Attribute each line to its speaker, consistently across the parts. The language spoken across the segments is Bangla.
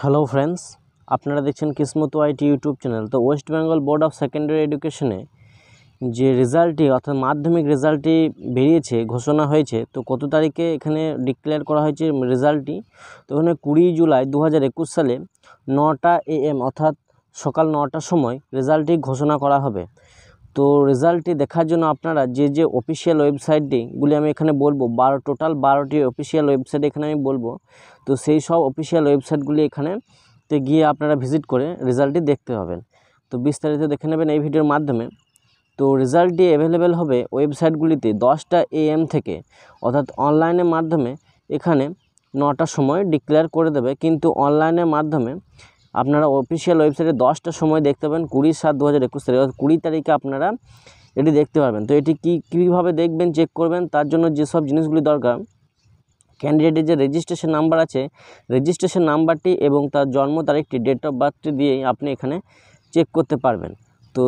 Speaker 1: হ্যালো ফ্রেন্ডস আপনারা দেখছেন কিসমত ওয়াইটি ইউটিউব চ্যানেল তো West Bengal Board of Secondary এডুকেশনে যে রেজাল্টটি অর্থাৎ মাধ্যমিক রেজাল্টটি বেরিয়েছে ঘোষণা হয়েছে তো কত তারিখে এখানে ডিক্লেয়ার করা হয়েছে রেজাল্টটি তো ওখানে কুড়ি জুলাই দু সালে নটা এ এম অর্থাৎ সকাল নটার সময় রেজাল্টটি ঘোষণা করা হবে তো রেজাল্টটি দেখার জন্য আপনারা যে যে অফিসিয়াল ওয়েবসাইটটিগুলি আমি এখানে বলবো বারো টোটাল বারোটি অফিসিয়াল ওয়েবসাইট এখানে আমি বলবো তো সেই সব অফিসিয়াল ওয়েবসাইটগুলি এখানে তে গিয়ে আপনারা ভিজিট করে রেজাল্টটি দেখতে পাবেন তো বিস্তারিত দেখে নেবেন এই ভিডিওর মাধ্যমে তো রেজাল্টটি অ্যাভেলেবেল হবে ওয়েবসাইটগুলিতে দশটা এএম থেকে অর্থাৎ অনলাইনের মাধ্যমে এখানে নটার সময় ডিক্লেয়ার করে দেবে কিন্তু অনলাইনের মাধ্যমে আপনারা অফিসিয়াল ওয়েবসাইটে দশটার সময় দেখতে পাবেন কুড়ি সাত দু হাজার একুশ তারিখ কুড়ি তারিখে আপনারা এটি দেখতে পারবেন তো এটি কী কীভাবে দেখবেন চেক করবেন তার জন্য যেসব জিনিসগুলি দরকার ক্যান্ডিডেটের যে রেজিস্ট্রেশন নাম্বার আছে রেজিস্ট্রেশন নাম্বারটি এবং তার জন্ম তারিখটি ডেট অফ বার্থটি দিয়ে আপনি এখানে চেক করতে পারবেন তো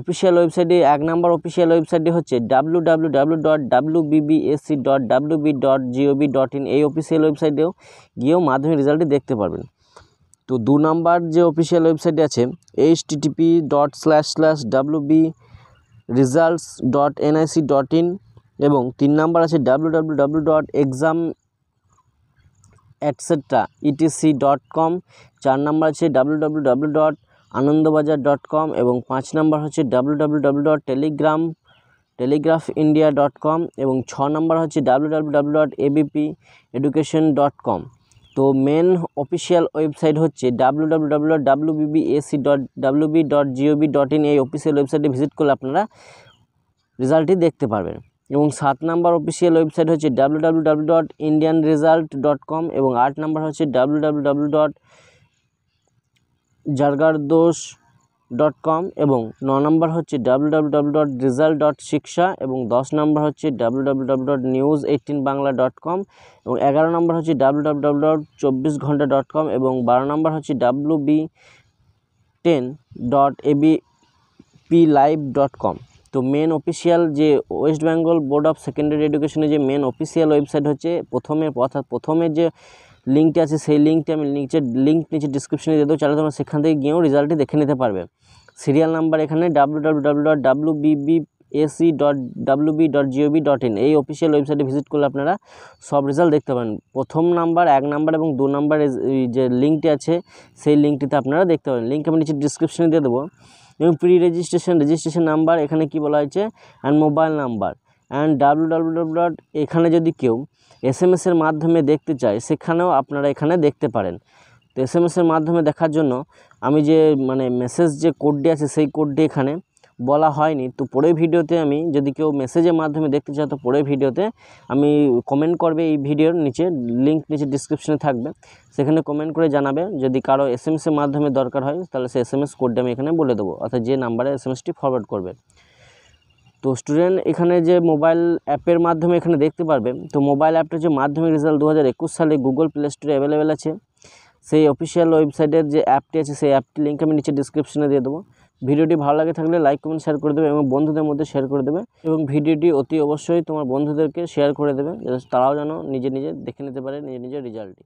Speaker 1: অফিসিয়াল ওয়েবসাইটে এক নম্বর অফিসিয়াল ওয়েবসাইটটি হচ্ছে W W W dot W BBSC dot W B dot GOB dot in এই অফিসিয়াল ওয়েবসাইটেও গিয়েও মাধ্যমিক রেজাল্টটি দেখতে পারবেন তো দু নাম্বার যে অফিসিয়াল ওয়েবসাইট আছে H TTP dot slash slash W B results dot NIC dot in এবং তিন নাম্বার আছে W W W dot exam etcetera ETC dot com চার নাম্বার আছে W W W dot Anandabazar dot com এবং পাঁচ নাম্বার হচ্ছে W W W dot Telegram Telegraph India dot com এবং ছ নাম্বার হচ্ছে W W W dot ABP education dot com তো মেন অফিসিয়াল ওয়েবসাইট হচ্ছে W dot B dot dot in এই অফিসিয়াল ওয়েবসাইটে ভিজিট করলে আপনারা রেজাল্টটি দেখতে পারবেন এবং সাত নাম্বার অফিসিয়াল ওয়েবসাইট হচ্ছে W dot Indian result dot com এবং আট নাম্বার হচ্ছে ডাব্লু ডাব্লু ডাব্লু ডট জারগার দোষ ডট কম এবং ন নম্বর হচ্ছে ডাব্লু ডট রেজাল্ট ডট শিক্ষা এবং দশ নম্বর হচ্ছে W dot news eighteen Bangla dot com এবং এগারো নম্বর হচ্ছে ডাব্লু ডট চব্বিশ ঘন্টা ডট কম এবং বারো নম্বর হচ্ছে W B ten dot AB P live dot com তো মেন অফিসিয়াল যে West Bengal Board of Secondary এডুকেশনের যে মেন অফিসিয়াল ওয়েবসাইট হচ্ছে প্রথমে অর্থাৎ প্রথমে যে লিঙ্কটা আছে সেই লিঙ্কটি আমি নিচে লিঙ্ক নিচে ডিসক্রিপশনে দিয়ে দেবো চাইলে তোমরা সেখান থেকে গিয়েও রেজাল্টটি দেখে নিতে পারবে সিরিয়াল নাম্বার এখানে W AC dot W B dot WB dot GOB dot in এই অফিসিয়াল ওয়েবসাইটে ভিজিট করলে আপনারা সব রেজাল্ট দেখতে পাবেন প্রথম নাম্বার এক নাম্বার এবং দু নাম্বার যে লিঙ্কটি আছে সেই লিঙ্কটিতে আপনারা দেখতে পাবেন লিঙ্ক আমি নিচে ডিসক্রিপশনে দিয়ে দেবো এবং প্রি রেজিস্ট্রেশন রেজিস্ট্রেশন নাম্বার এখানে কি বলা হয়েছে and mobile number and W W W dot এখানে যদি কেউ এস এম এসের মাধ্যমে দেখতে চায় সেখানেও আপনারা এখানে দেখতে পারেন তো এস এম এসের মাধ্যমে দেখার জন্য আমি যে মানে মেসেজ যে কোডটি আছে সেই কোডটি এখানে বলা হয়নি তো পরের ভিডিওতে আমি যদি কেউ মেসেজের মাধ্যমে দেখতে চাও তো পরের ভিডিওতে আমি কমেন্ট করবে এই ভিডিওর নিচে লিঙ্ক নিচে ডিসক্রিপশনে থাকবে সেখানে কমেন্ট করে জানাবে যদি কারো এস এম এসের মাধ্যমে দরকার হয় তাহলে সে এস এম এস কোডটা আমি এখানে বলে দেবো অর্থাৎ যে নাম্বারে এস এম এসটি ফরওয়ার্ড করবে তো স্টুডেন্ট এখানে যে মোবাইল অ্যাপের মাধ্যমে এখানে দেখতে পারবে তো মোবাইল অ্যাপটা যে মাধ্যমিক রেজাল্ট দু সালে গুগল প্লে স্টোরে অ্যাভেলেবেল আছে সেই অফিসিয়াল ওয়েবসাইটের যে অ্যাপটি আছে সেই অ্যাপটি লিঙ্ক আমি নিচে ডিসক্রিপশনে দিয়ে দেবো ভিডিওটি ভালো লাগে থাকলে লাইক কমেন্ট শেয়ার করে দেবে এবং বন্ধুদের মধ্যে শেয়ার করে দেবে এবং ভিডিওটি অতি অবশ্যই তোমার বন্ধুদেরকে শেয়ার করে দেবে যাতে তারাও যেন নিজে নিজে দেখে নিতে পারে নিজে নিজের রেজাল্টটি